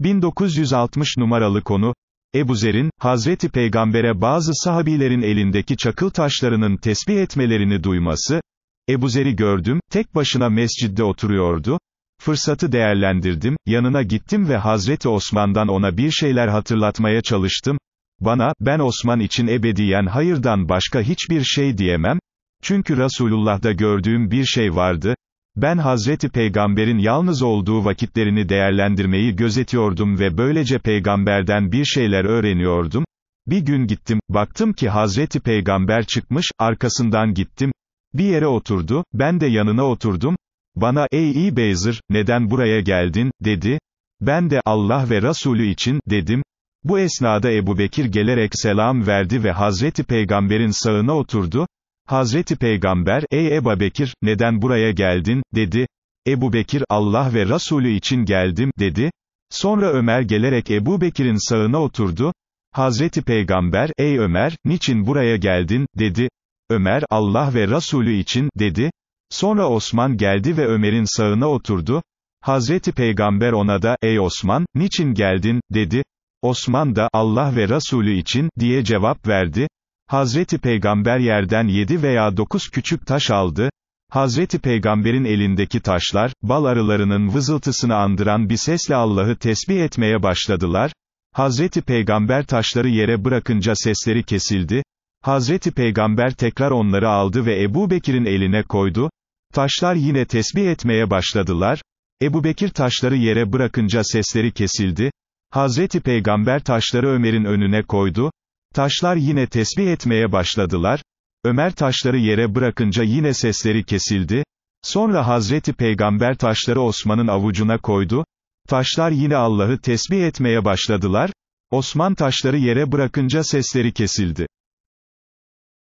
1960 numaralı konu, Ebu Zer'in, Hazreti Peygamber'e bazı sahabilerin elindeki çakıl taşlarının tesbih etmelerini duyması, Ebu Zer'i gördüm, tek başına mescidde oturuyordu, fırsatı değerlendirdim, yanına gittim ve Hazreti Osman'dan ona bir şeyler hatırlatmaya çalıştım, bana, ben Osman için ebediyen hayırdan başka hiçbir şey diyemem, çünkü Resulullah'da gördüğüm bir şey vardı, ben Hazreti Peygamber'in yalnız olduğu vakitlerini değerlendirmeyi gözetiyordum ve böylece peygamberden bir şeyler öğreniyordum. Bir gün gittim, baktım ki Hazreti Peygamber çıkmış, arkasından gittim. Bir yere oturdu, ben de yanına oturdum. Bana, ey Beyzir, neden buraya geldin, dedi. Ben de, Allah ve Resulü için, dedim. Bu esnada Ebu Bekir gelerek selam verdi ve Hazreti Peygamber'in sağına oturdu. Hazreti Peygamber, ey Ebu Bekir, neden buraya geldin, dedi. Ebu Bekir, Allah ve Resulü için geldim, dedi. Sonra Ömer gelerek Ebu Bekir'in sağına oturdu. Hazreti Peygamber, ey Ömer, niçin buraya geldin, dedi. Ömer, Allah ve Resulü için, dedi. Sonra Osman geldi ve Ömer'in sağına oturdu. Hazreti Peygamber ona da, ey Osman, niçin geldin, dedi. Osman da, Allah ve Resulü için, diye cevap verdi. Hazreti Peygamber yerden yedi veya dokuz küçük taş aldı, Hazreti Peygamber'in elindeki taşlar, bal arılarının vızıltısını andıran bir sesle Allah'ı tesbih etmeye başladılar, Hazreti Peygamber taşları yere bırakınca sesleri kesildi, Hazreti Peygamber tekrar onları aldı ve Ebu Bekir'in eline koydu, taşlar yine tesbih etmeye başladılar, Ebu Bekir taşları yere bırakınca sesleri kesildi, Hazreti Peygamber taşları Ömer'in önüne koydu, Taşlar yine tesbih etmeye başladılar, Ömer taşları yere bırakınca yine sesleri kesildi, sonra Hazreti Peygamber taşları Osman'ın avucuna koydu, taşlar yine Allah'ı tesbih etmeye başladılar, Osman taşları yere bırakınca sesleri kesildi.